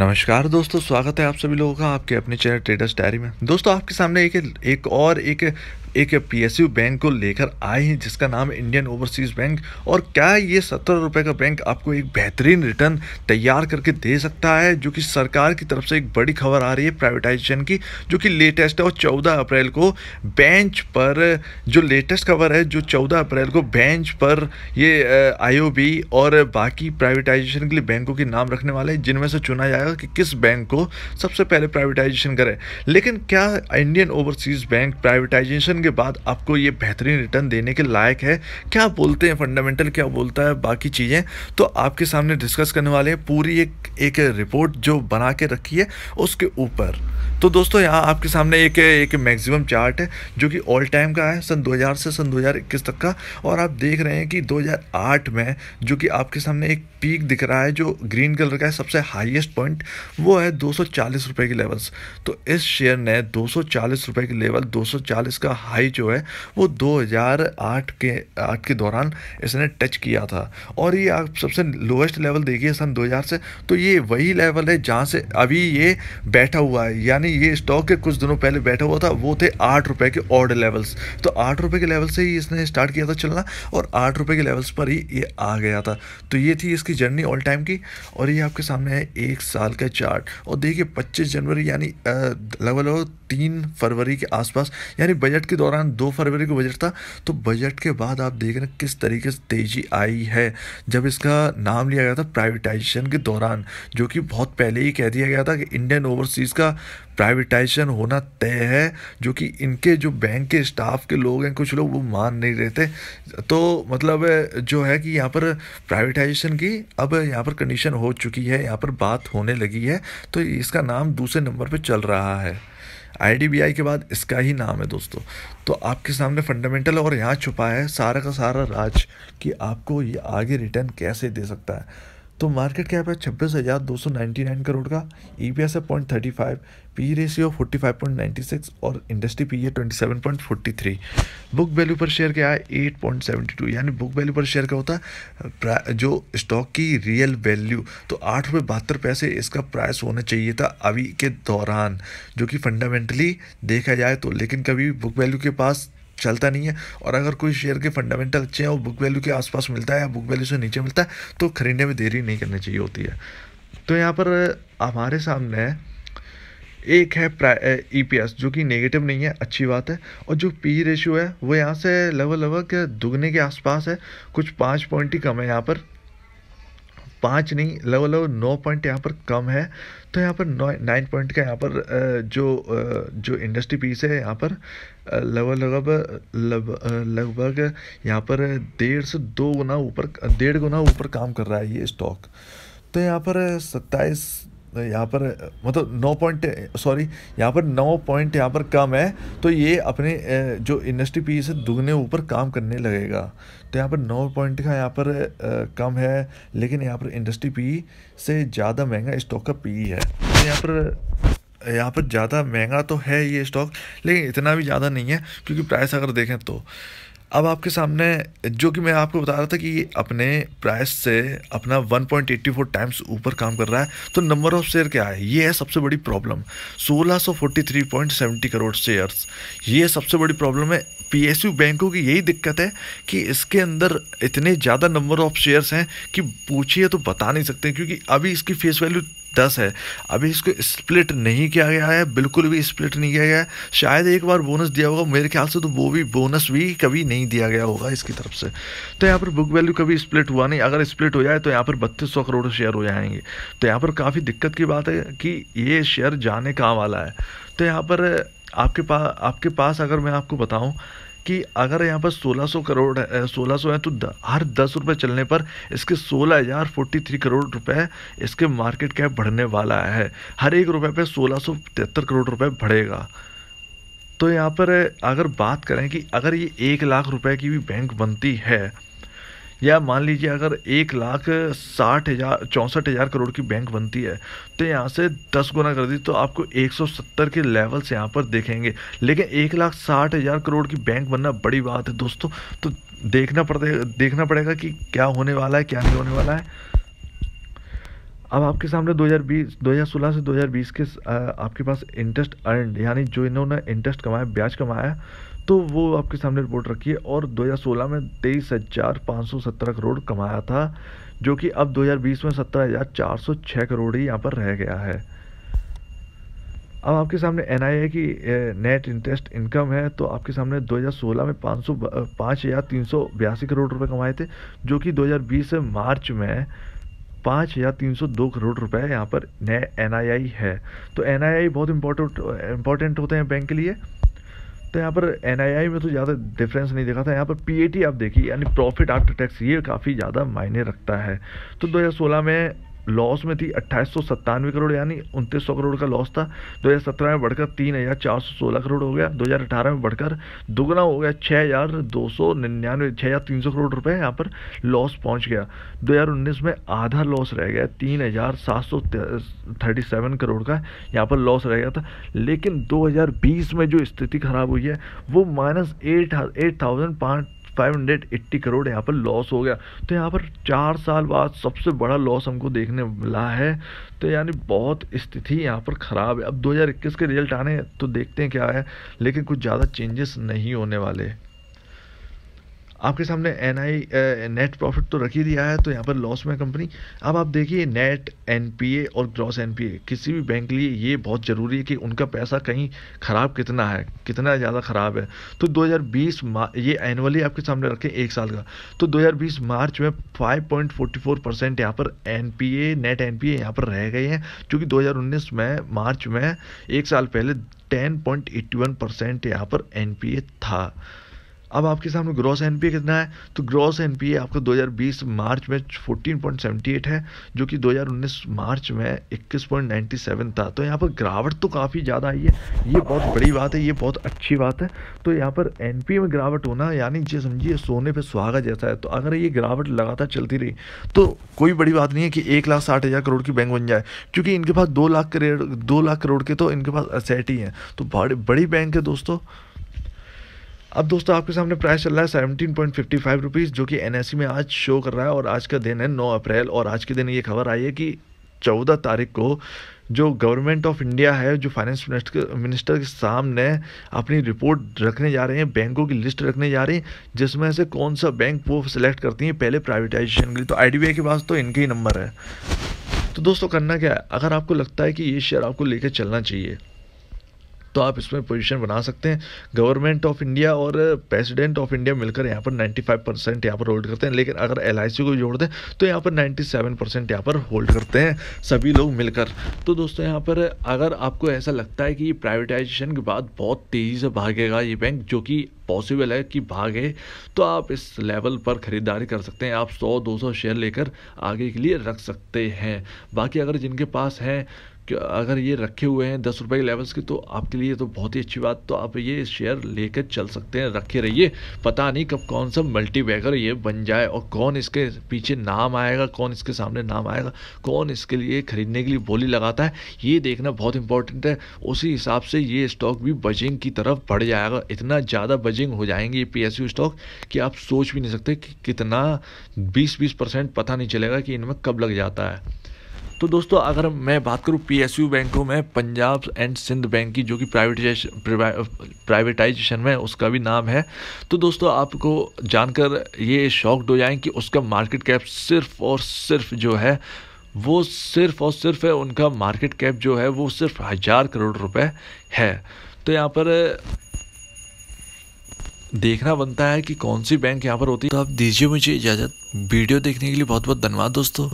नमस्कार दोस्तों स्वागत है आप सभी लोगों का आपके अपने चैनल ट्रेडर्स डायरी में दोस्तों आपके सामने एक एक और एक एक पीएसयू बैंक को लेकर आए हैं जिसका नाम इंडियन ओवरसीज बैंक और क्या ये सत्रह रुपये का बैंक आपको एक बेहतरीन रिटर्न तैयार करके दे सकता है जो कि सरकार की तरफ से एक बड़ी खबर आ रही है प्राइवेटाइजेशन की जो कि लेटेस्ट है और चौदह अप्रैल को बेंच पर जो लेटेस्ट खबर है जो चौदह अप्रैल को बेंच पर ये आई और बाकी प्राइवेटाइजेशन के लिए बैंकों के नाम रखने वाले हैं जिनमें से चुना जाएगा कि किस बैंक को सबसे पहले प्राइवेटाइजेशन करें लेकिन क्या इंडियन ओवरसीज बैंक प्राइवेटाइजेशन के बाद आपको ये बेहतरीन रिटर्न देने के लायक है क्या बोलते हैं फंडामेंटल क्या बोलता है बाकी चीज़ें तो आपके सामने डिस्कस करने वाले हैं पूरी एक एक रिपोर्ट जो बना के रखी है उसके ऊपर तो दोस्तों यहाँ आपके सामने एक एक मैक्सिमम चार्ट है जो कि ऑल टाइम का है सन 2000 से सन 2021 तक का और आप देख रहे हैं कि 2008 में जो कि आपके सामने एक पीक दिख रहा है जो ग्रीन कलर का है सबसे हाईएस्ट पॉइंट वो है दो सौ के लेवल्स तो इस शेयर ने दो सौ के लेवल दो का हाई जो है वो 2008 के आठ के दौरान इसने टच किया था और ये आप सबसे लोएस्ट लेवल देखिए सन 2000 से तो ये वही लेवल है जहाँ से अभी ये बैठा हुआ है यानी ये स्टॉक के कुछ दिनों पहले बैठा हुआ था वो थे आठ रुपये के ऑर्ड लेवल्स तो आठ रुपये के लेवल से ही इसने स्टार्ट किया था चलना और आठ रुपये के लेवल्स पर ही ये आ गया था तो ये थी इसकी जर्नी ऑल टाइम की और ये आपके सामने है एक साल का चार्ट और देखिए पच्चीस जनवरी यानी लगभग लगभग तीन फरवरी के आसपास यानी बजट के दौरान दो फरवरी को बजट था तो बजट के बाद आप देख रहे हैं किस तरीके से तेज़ी आई है जब इसका नाम लिया गया था प्राइवेटाइजेशन के दौरान जो कि बहुत पहले ही कह दिया गया था कि इंडियन ओवरसीज़ का प्राइवेटाइजेशन होना तय है जो कि इनके जो बैंक के स्टाफ के लोग हैं कुछ लोग वो मान नहीं रहे थे तो मतलब जो है कि यहाँ पर प्राइवेटाइजेशन की अब यहाँ पर कंडीशन हो चुकी है यहाँ पर बात होने लगी है तो इसका नाम दूसरे नंबर पर चल रहा है आई के बाद इसका ही नाम है दोस्तों तो आपके सामने फंडामेंटल और यहाँ छुपा है सारा का सारा राज कि आपको ये आगे रिटर्न कैसे दे सकता है तो मार्केट कैप है छब्बीस हज़ार दो सौ नाइन्टी नाइन करोड़ का ई पी एस है point thirty five P ratio e forty five point ninety six और इंडस्ट्री पी e है twenty seven point forty three book value per share क्या है एट पॉइंट सेवेंटी टू यानी book value per share का होता है जो stock की रियल वैल्यू तो आठ रुपये बहत्तर पैसे इसका प्राइस होना चाहिए था अभी के दौरान जो कि फंडामेंटली देखा जाए तो लेकिन कभी बुक वैल्यू के पास चलता नहीं है और अगर कोई शेयर के फंडामेंटल अच्छे हैं वो बुक वैल्यू के आसपास मिलता है या बुक वैल्यू से नीचे मिलता है तो खरीदने में देरी नहीं करनी चाहिए होती है तो यहाँ पर हमारे सामने एक है ई पी एस जो कि नेगेटिव नहीं है अच्छी बात है और जो पी रेशियो है वो यहाँ से लगभग लगभग दुगने के आसपास है कुछ पाँच पॉइंट ही कम है यहाँ पर पाँच नहीं लगभग लगभग नौ पॉइंट यहाँ पर कम है तो यहाँ पर नौ नाइन पॉइंट का यहाँ पर जो जो इंडस्ट्री पीस है यहाँ पर लगभग लगभग लगभग यहाँ पर डेढ़ से दो गुना ऊपर डेढ़ गुना ऊपर काम कर रहा है ये स्टॉक तो यहाँ पर सत्ताईस तो यहाँ पर मतलब नौ पॉइंट सॉरी यहाँ पर नौ पॉइंट यहाँ पर कम है तो ये अपने जो इंडस्ट्री पी से दुगने ऊपर काम करने लगेगा तो यहाँ पर नौ पॉइंट का यहाँ पर कम है लेकिन यहाँ पर इंडस्ट्री पी से ज़्यादा महंगा स्टॉक का पी है तो यहाँ पर यहाँ पर ज़्यादा महंगा तो है ये स्टॉक लेकिन इतना भी ज़्यादा नहीं है क्योंकि प्राइस अगर देखें तो अब आपके सामने जो कि मैं आपको बता रहा था कि ये अपने प्राइस से अपना 1.84 टाइम्स ऊपर काम कर रहा है तो नंबर ऑफ शेयर क्या है ये है सबसे बड़ी प्रॉब्लम 1643.70 करोड़ शेयर्स ये सबसे बड़ी प्रॉब्लम है पीएसयू बैंकों की यही दिक्कत है कि इसके अंदर इतने ज़्यादा नंबर ऑफ शेयर्स हैं कि पूछिए तो बता नहीं सकते क्योंकि अभी इसकी फेस वैल्यू दस है अभी इसको स्प्लिट नहीं किया गया है बिल्कुल भी स्प्लिट नहीं किया गया है शायद एक बार बोनस दिया होगा मेरे ख्याल से तो वो भी बोनस भी कभी नहीं दिया गया होगा इसकी तरफ से तो यहाँ पर बुक वैल्यू कभी स्प्लिट हुआ नहीं अगर स्प्लिट हो जाए तो यहाँ पर बत्तीस सौ करोड़ शेयर हो जाएंगे तो यहाँ पर काफ़ी दिक्कत की बात है कि ये शेयर जाने कहाँ वाला है तो यहाँ पर आपके पास आपके पास अगर मैं आपको बताऊँ कि अगर यहाँ पर 1600 करोड़ है सोलह सौ है तो द, हर दस रुपये चलने पर इसके सोलह हज़ार फोर्टी थ्री करोड़ रुपए इसके मार्केट कैप बढ़ने वाला है हर एक रुपये पे सोलह सौ तिहत्तर करोड़ रुपए बढ़ेगा तो यहाँ पर अगर बात करें कि अगर ये एक लाख रुपए की भी बैंक बनती है या मान लीजिए अगर एक लाख साठ हज़ार चौंसठ हज़ार करोड़ की बैंक बनती है तो यहाँ से दस गुना कर दी तो आपको एक सौ सत्तर के लेवल से यहाँ पर देखेंगे लेकिन एक लाख साठ हज़ार करोड़ की बैंक बनना बड़ी बात है दोस्तों तो देखना पड़ेगा देखना पड़ेगा कि क्या होने वाला है क्या नहीं होने वाला है अब आपके सामने 2020 2016 से 2020 के आपके पास इंटरेस्ट अर्न यानी जो इन्होंने इंटरेस्ट कमाया ब्याज कमाया तो वो आपके सामने रिपोर्ट रखी है और 2016 में तेईस हज़ार पाँच सौ सत्रह करोड़ कमाया था जो कि अब 2020 में सत्रह हज़ार चार सौ छः करोड़ ही यहाँ पर रह गया है अब आपके सामने एन की नेट इंटरेस्ट इनकम है तो आपके सामने 2016 में पाँच सौ पाँच हज़ार तीन सौ बयासी करोड़ रुपए कमाए थे जो कि 2020 मार्च में पाँच या तीन सौ दो करोड़ रुपए यहाँ पर नए एन है तो एन बहुत इम्पोर्टेंट इम्पोर्टेंट होते हैं बैंक के लिए तो यहाँ पर एन में तो ज़्यादा डिफरेंस नहीं देखा था यहाँ पर पी आप देखिए यानी प्रॉफिट आफ्टर टैक्स ये काफ़ी ज़्यादा मायने रखता है तो 2016 में लॉस में थी अट्ठाईस करोड़ यानी उनतीस करोड़ का लॉस था 2017 में बढ़कर तीन हज़ार चार सौ सोलह करोड़ हो गया 2018 में बढ़कर दोगुना हो गया छः हज़ार दो सौ निन्यानवे छः हज़ार तीन सौ करोड़ रुपए यहाँ पर लॉस पहुँच गया दो हज़ार उन्नीस में आधा लॉस रह गया तीन हज़ार सात सौ थर्टी सेवन करोड़ का यहाँ पर लॉस रह गया था लेकिन दो हज़ार बीस में जो स्थिति खराब हुई है वो माइनस एट एट थाउजेंड पाँच 580 करोड़ यहाँ पर लॉस हो गया तो यहाँ पर चार साल बाद सबसे बड़ा लॉस हमको देखने मिला है तो यानी बहुत स्थिति यहाँ पर ख़राब है अब 2021 के रिजल्ट आने तो देखते हैं क्या है लेकिन कुछ ज़्यादा चेंजेस नहीं होने वाले आपके सामने एन आई नेट प्रॉफिट तो रख ही दिया है तो यहाँ पर लॉस में कंपनी अब आप देखिए नेट एन पी ए और ग्रॉस एन पी ए किसी भी बैंक के लिए ये बहुत ज़रूरी है कि उनका पैसा कहीं ख़राब कितना है कितना ज़्यादा ख़राब है तो 2020 ये एनुअली आपके सामने रखें एक साल का तो 2020 मार्च में 5.44 परसेंट यहाँ पर N P A net N P A यहाँ पर रह गए हैं क्योंकि 2019 में मार्च में एक साल पहले 10.81 परसेंट यहाँ पर एन पी ए था अब आपके सामने ग्रॉस एन कितना है तो ग्रॉस पी आपका 2020 मार्च में 14.78 है जो कि 2019 मार्च में 21.97 था तो यहाँ पर गिरावट तो काफ़ी ज़्यादा आई है ये बहुत बड़ी बात है ये बहुत अच्छी बात है तो यहाँ पर एन में गिरावट होना यानी ये समझिए सोने पर सुहागा जैसा है तो अगर ये गिरावट लगातार चलती रही तो कोई बड़ी बात नहीं है कि एक लाख साठ हज़ार करोड़ की बैंक बन जाए क्योंकि इनके पास दो लाख करोड़ दो लाख करोड़ के तो इनके पास असेट ही हैं तो बड़ी बड़ी बैंक है दोस्तों अब दोस्तों आपके सामने प्राइस चल रहा है seventeen point fifty five rupees जो कि एन e में आज शो कर रहा है और आज का दिन है नौ अप्रैल और आज के दिन ये खबर आई है कि चौदह तारीख को जो गवर्नमेंट ऑफ इंडिया है जो फाइनेंस मिनिस्टर के सामने अपनी रिपोर्ट रखने जा रहे हैं बैंकों की लिस्ट रखने जा रही है जिसमें से कौन सा बैंक वो सिलेक्ट करती हैं पहले प्राइवेटाइजेशन के लिए तो आई के पास तो इनके ही नंबर है तो दोस्तों करना क्या है अगर आपको लगता है कि ये शेयर आपको लेकर चलना चाहिए तो आप इसमें पोजीशन बना सकते हैं गवर्नमेंट ऑफ इंडिया और प्रेसिडेंट ऑफ इंडिया मिलकर यहाँ पर 95 परसेंट यहाँ पर होल्ड करते हैं लेकिन अगर एल को जोड़ दें तो यहाँ पर 97 परसेंट यहाँ पर होल्ड करते हैं सभी लोग मिलकर तो दोस्तों यहाँ पर अगर आपको ऐसा लगता है कि प्राइवेटाइजेशन के बाद बहुत तेज़ी से भागेगा ये बैंक जो कि पॉसिबल है कि भागे तो आप इस लेवल पर ख़रीदारी कर सकते हैं आप 100-200 शेयर लेकर आगे के लिए रख सकते हैं बाकी अगर जिनके पास हैं अगर ये रखे हुए हैं दस रुपये के लेवल्स के तो आपके लिए तो बहुत ही अच्छी बात तो आप ये शेयर लेकर चल सकते हैं रखे रहिए पता नहीं कब कौन सा मल्टी बैगर ये बन जाए और कौन इसके पीछे नाम आएगा कौन इसके सामने नाम आएगा कौन इसके लिए खरीदने के लिए बोली लगाता है ये देखना बहुत इंपॉर्टेंट है उसी हिसाब से ये स्टॉक भी बजिंग की तरफ बढ़ जाएगा इतना ज़्यादा बजिंग हो जाएंगे ये पी स्टॉक कि आप सोच भी नहीं सकते कि कितना बीस बीस परसेंट पता नहीं चलेगा कि इनमें कब लग जाता है तो दोस्तों अगर मैं बात करूँ यू बैंकों में पंजाब एंड सिंध बैंक की जो कि प्राइवेटाइजेशन प्राइवेटाइजेशन में उसका भी नाम है तो दोस्तों आपको जानकर ये शॉक्ड हो जाएं कि उसका मार्केट कैप सिर्फ और सिर्फ जो है वो सिर्फ और सिर्फ है उनका मार्केट कैप जो है वो सिर्फ हज़ार करोड़ रुपए है तो यहाँ पर देखना बनता है कि कौन सी बैंक यहाँ पर होती है तो आप दीजिए मुझे इजाज़त वीडियो देखने के लिए बहुत बहुत धन्यवाद दोस्तों